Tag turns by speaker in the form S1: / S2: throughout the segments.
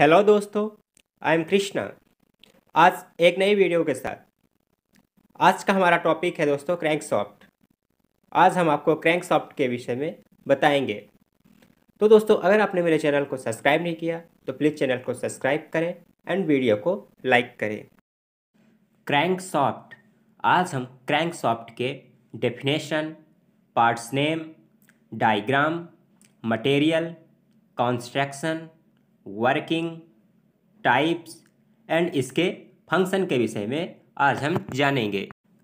S1: hello दोस्तों I am Krishna आज एक नई वीडियो के साथ आज का हमारा टॉपिक है दोस्तों क्रैंक सॉफ्ट आज हम आपको क्रैंक सॉफ्ट के विषय में बताएंगे तो दोस्तों अगर आपने मेरे चैनल को सब्सक्राइब नहीं किया तो प्लीज़ चैनल को सब्सक्राइब करें एंड वीडियो को लाइक करें क्रैंक सॉफ्ट आज हम क्रैंक सॉफ्ट के definition parts name diagram material construction working types and इसके फंक्शन के विषय में आज हम जानेंगे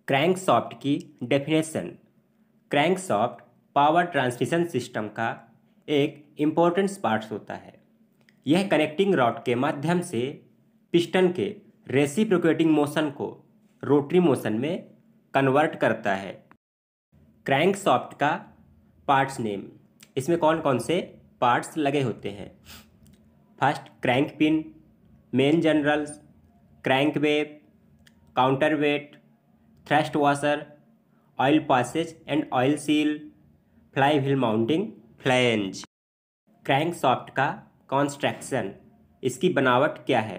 S1: क्रैंक सॉफ्ट की definition crank shaft power transmission system का एक इम्पोर्टेंट पार्ट्स होता है यह कनेक्टिंग रॉड के माध्यम से पिस्टन के रेसिप्रोकेटिंग मोशन को रोटरी मोशन में कन्वर्ट करता है क्रैंक सॉफ्ट का पार्ट्स नेम इसमें कौन कौन से पार्ट्स लगे होते हैं first crank pin main journals crank web counter weight thrust washer oil passages and oil seal fly wheel mounting flange crank soft का कॉन्स्ट्रक्शन इसकी बनावट क्या है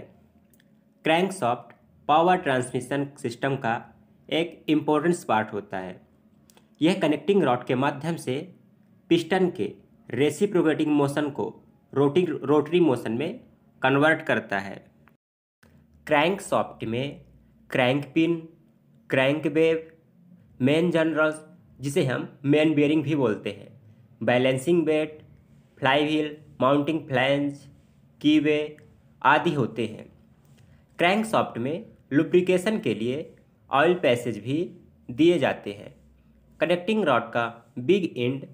S1: crank shaft power transmission system का एक इम्पोर्टेंस पार्ट होता है यह कनेक्टिंग रॉड के माध्यम से पिस्टन के रेसिप्रोकेटिंग मोशन को रोटी रोटरी मोशन में कन्वर्ट करता है क्रैंक सॉफ्ट में crank pin crank web main journals जिसे हम मेन बेयरिंग भी बोलते हैं balancing weight fly wheel mounting flange keyway आदि होते हैं क्रैंक सॉफ्ट में लुब्रिकेशन के लिए ऑयल पैसेज भी दिए जाते हैं कनेक्टिंग रॉड का बिग एंड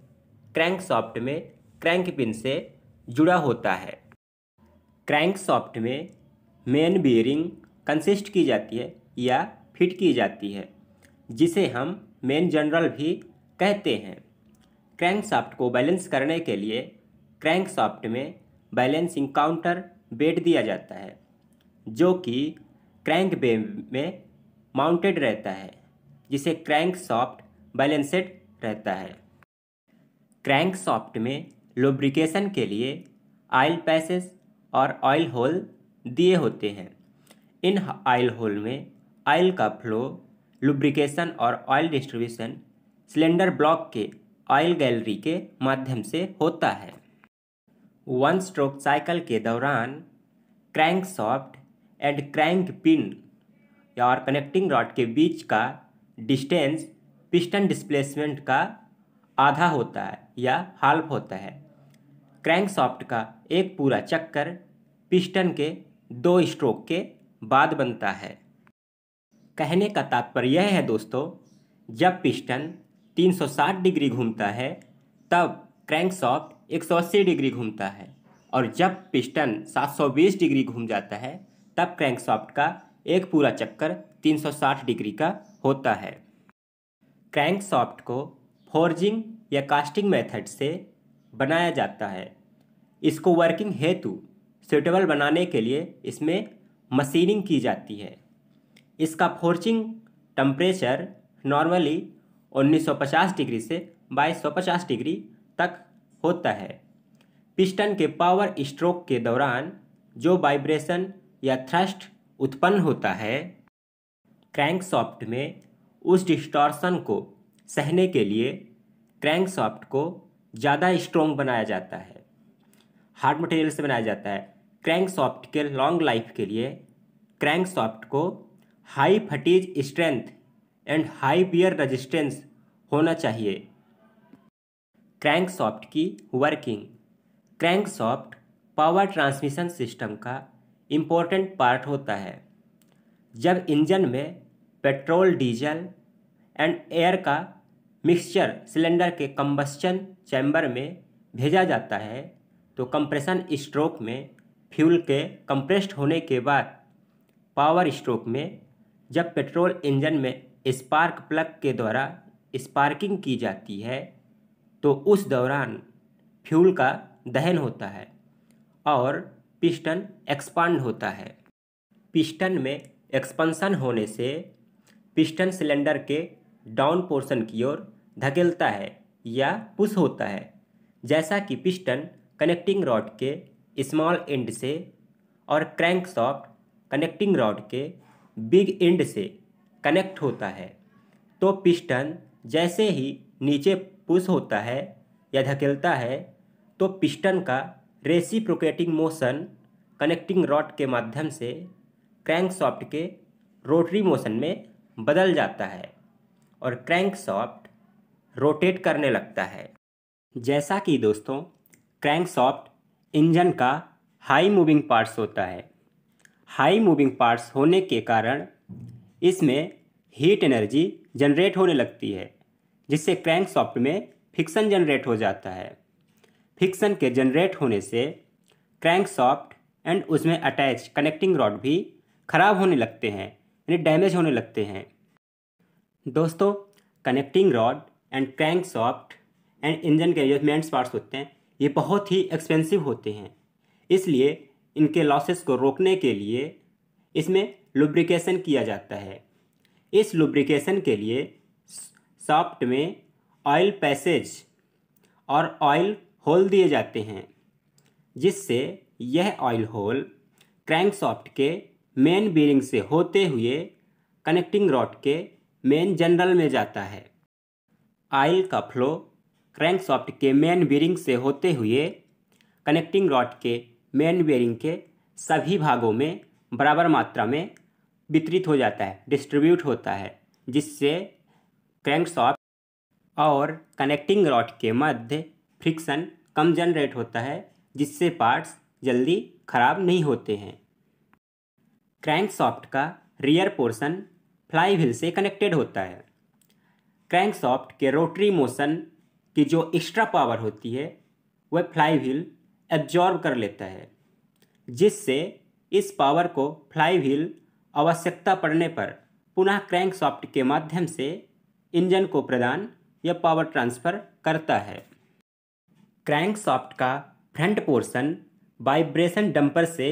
S1: क्रैंक सॉफ्ट में क्रैंक पिन से जुड़ा होता है क्रैंक सॉफ्ट में मेन बियरिंग कंसिस्ट की जाती है या फिट की जाती है जिसे हम मेन जनरल भी कहते हैं क्रैंक सॉफ्ट को बैलेंस करने के लिए क्रैंक सॉफ्ट में बैलेंसिंग काउंटर बेट दिया जाता है जो कि क्रैंक बे में माउंटेड रहता है जिसे क्रैंक सॉफ्ट बैलेंसेड रहता है क्रैंक सॉफ्ट में लुब्रिकेशन के लिए आयल पैसेस और ऑयल होल दिए होते हैं इन ऑयल होल में ऑयल का फ्लो लुब्रिकेशन और ऑयल डिस्ट्रीब्यूशन सिलेंडर ब्लॉक के ऑयल गैलरी के माध्यम से होता है वन स्ट्रोक साइकिल के दौरान crank soft and crank pin और कनेक्टिंग रॉड के बीच का डिस्टेंस पिस्टन डिस्प्लेसमेंट का आधा होता है या हाल्फ होता है सॉफ्ट का एक पूरा चक्कर पिस्टन के दो स्ट्रोक के बाद बनता है कहने का तात्पर्य यह है दोस्तों जब पिस्टन 360 डिग्री घूमता है तब क्रैंकशॉफ्ट 180 डिग्री घूमता है और जब पिस्टन 720 डिग्री घूम जाता है तब सॉफ्ट का एक पूरा चक्कर 360 डिग्री का होता है सॉफ्ट को फोर्जिंग या कास्टिंग मेथड से बनाया जाता है इसको वर्किंग हेतु सूटेबल बनाने के लिए इसमें मशीनिंग की जाती है इसका फोर्चिंग टम्परेचर नॉर्मली 1950 डिग्री से 2250 डिग्री तक होता है पिस्टन के पावर स्ट्रोक के दौरान जो वाइब्रेशन या थ्रस्ट उत्पन्न होता है क्रैंक सॉफ्ट में उस डिस्टॉर्शन को सहने के लिए सॉफ्ट को ज़्यादा स्ट्रॉन्ग बनाया जाता है हार्ड मटेरियल से बनाया जाता है क्रैंक सॉफ्ट के लॉन्ग लाइफ के लिए क्रैंक सॉफ्ट को high fatigue strength and high wear resistance होना चाहिए क्रैंक सॉफ्ट की working crank shaft power transmission system का इम्पोर्टेंट पार्ट होता है जब इंजन में पेट्रोल डीजल एंड एयर का मिक्सचर सिलेंडर के कम्बस्चन चैम्बर में भेजा जाता है तो कंप्रेशन स्ट्रोक में फ्यूल के कंप्रेस्ड होने के बाद पावर स्ट्रोक में जब पेट्रोल इंजन में स्पार्क प्लग के द्वारा स्पार्किंग की जाती है तो उस दौरान फ्यूल का दहन होता है और पिस्टन एक्सपांड होता है पिस्टन में एक्सपेंशन होने से पिस्टन सिलेंडर के डाउन पोर्शन की ओर धकेलता है या पुश होता है जैसा कि पिस्टन कनेक्टिंग रॉड के स्मॉल एंड से और क्रैंक सॉफ्ट कनेक्टिंग रॉड के बिग एंड से कनेक्ट होता है तो पिस्टन जैसे ही नीचे पुश होता है या धकेलता है तो पिस्टन का रेसिप्रोकेटिंग मोशन कनेक्टिंग रॉड के माध्यम से क्रैंक सॉफ्ट के रोटरी मोशन में बदल जाता है और क्रैंक सॉफ्ट रोटेट करने लगता है जैसा कि दोस्तों क्रैंक सॉफ्ट इंजन का हाई मूविंग पार्ट्स होता है हाई मूविंग पार्ट्स होने के कारण इसमें हीट एनर्जी जनरेट होने लगती है जिससे क्रैंक सॉफ्ट में फिक्सन जनरेट हो जाता है फिक्सन के जनरेट होने से क्रैंक सॉफ्ट एंड उसमें अटैच कनेक्टिंग रॉड भी खराब होने लगते हैं यानी डैमेज होने लगते हैं दोस्तों connecting rod and crank soft and engine के जो मेंट्स पार्ट्स होते हैं ये बहुत ही एक्सपेंसिव होते हैं इसलिए इनके लॉसेस को रोकने के लिए इसमें लुब्रिकेशन किया जाता है इस लुब्रिकेशन के लिए सॉफ्ट में ऑयल पैसेज और ऑयल होल दिए जाते हैं जिससे यह ऑयल होल क्रैंक सॉफ्ट के मेन बीरिंग से होते हुए कनेक्टिंग रॉड के मेन जनरल में जाता है आयल का फ्लो क्रैंकसॉफ्ट के मेन बियरिंग से होते हुए कनेक्टिंग रॉड के मेन बियरिंग के सभी भागों में बराबर मात्रा में वितरित हो जाता है डिस्ट्रीब्यूट होता है जिससे क्रैंकसॉफ्ट और कनेक्टिंग रॉड के मध्य फ्रिक्शन कम जनरेट होता है जिससे पार्ट्स जल्दी खराब नहीं होते हैं सॉफ्ट का रियर पोर्शन फ्लाई व्हील से कनेक्टेड होता है सॉफ्ट के रोटरी मोशन की जो एक्स्ट्रा पावर होती है वह फ्लाई व्हील एब्जॉर्ब कर लेता है जिससे इस पावर को फ्लाई व्हील आवश्यकता पड़ने पर पुनः सॉफ्ट के माध्यम से इंजन को प्रदान या पावर ट्रांसफ़र करता है सॉफ्ट का फ्रंट पोर्शन वाइब्रेशन डंपर से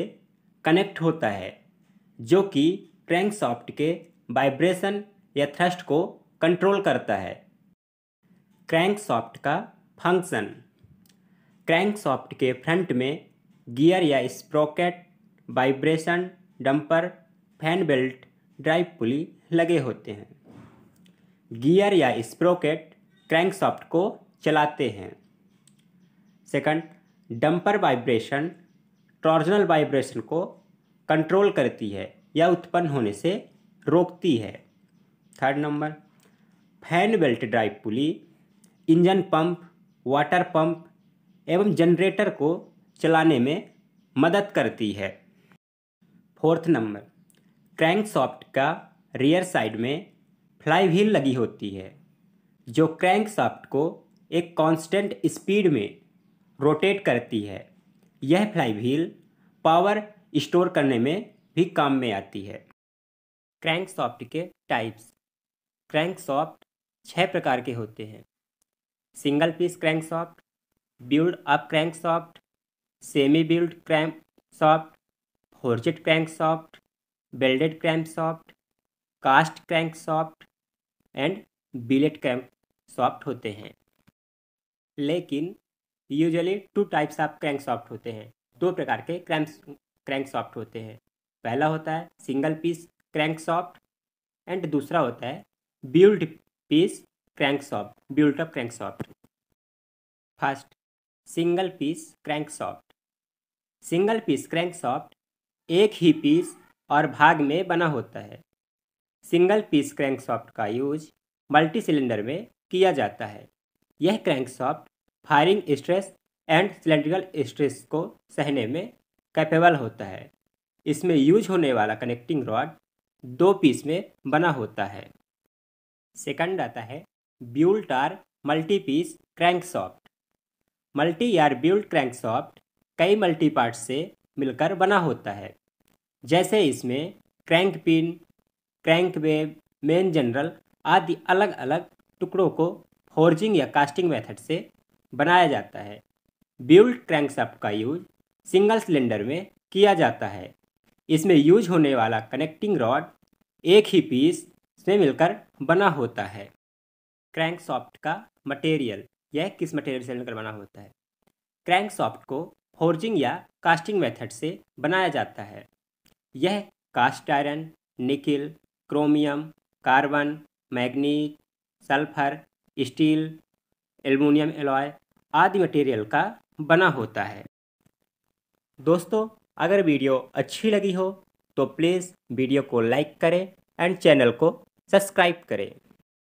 S1: कनेक्ट होता है जो कि सॉफ्ट के वाइब्रेशन या थ्रस्ट को कंट्रोल करता है क्रैंक सॉफ्ट का फंक्शन सॉफ्ट के फ्रंट में गियर या sprocket vibration damper fan belt drive pulley लगे होते हैं गियर या स्प्रोकेट सॉफ्ट को चलाते हैं second damper vibration torsional vibration को कंट्रोल करती है या उत्पन्न होने से रोकती है third number fan belt drive pulley engine pump water pump एवं जनरेटर को चलाने में मदद करती है फोर्थ नंबर क्रैंक सॉफ्ट का रियर साइड में फ्लाई व्हील लगी होती है जो क्रैंक सॉफ्ट को एक कांस्टेंट स्पीड में रोटेट करती है यह फ्लाई व्हील पावर स्टोर करने में भी काम में आती है क्रैंक सॉफ्ट के टाइप्स क्रैंक सॉफ्ट छः प्रकार के होते हैं single piece crankshaft build up crankshaft semi build crankshaft forged crankshaft welded crankshaft cast crank soft and billet crankshaft होते हैं लेकिन usually two types of crankshaft होते हैं दो प्रकार के crank crank crankshaft होते हैं पहला होता है सिंगल पीस सॉफ्ट एंड दूसरा होता है build piece crankshaft built up shaft first single piece shaft single piece shaft एक ही पीस और भाग में बना होता है सिंगल पीस सॉफ्ट का यूज मल्टी सिलेंडर में किया जाता है यह shaft firing stress and cylindrical stress को सहने में कैपेबल होता है इसमें यूज होने वाला कनेक्टिंग रॉड दो पीस में बना होता है सेकंड आता है built up multi piece crankshaft multi यार ब्यूल्ट क्रैंकसॉफ्ट कई मल्टी पार्ट से मिलकर बना होता है जैसे इसमें crank pin crank web main journal आदि अलग अलग टुकड़ों को फोर्जिंग या कास्टिंग मेथड से बनाया जाता है ब्यूल्ट क्रैंकसॉफ्ट का यूज सिंगल सिलेंडर में किया जाता है इसमें यूज होने वाला कनेक्टिंग रॉड एक ही पीस से मिलकर बना होता है क्रैंक सॉफ्ट का मटेरियल यह किस मटेरियल से मिलकर बना होता है क्रैंक सॉफ्ट को फोर्जिंग या कास्टिंग मेथड से बनाया जाता है यह cast iron nickel chromium carbon manganese sulphur steel aluminium alloy आदि मटेरियल का बना होता है दोस्तों अगर वीडियो अच्छी लगी हो तो प्लीज़ वीडियो को लाइक करें एंड चैनल को सब्सक्राइब करें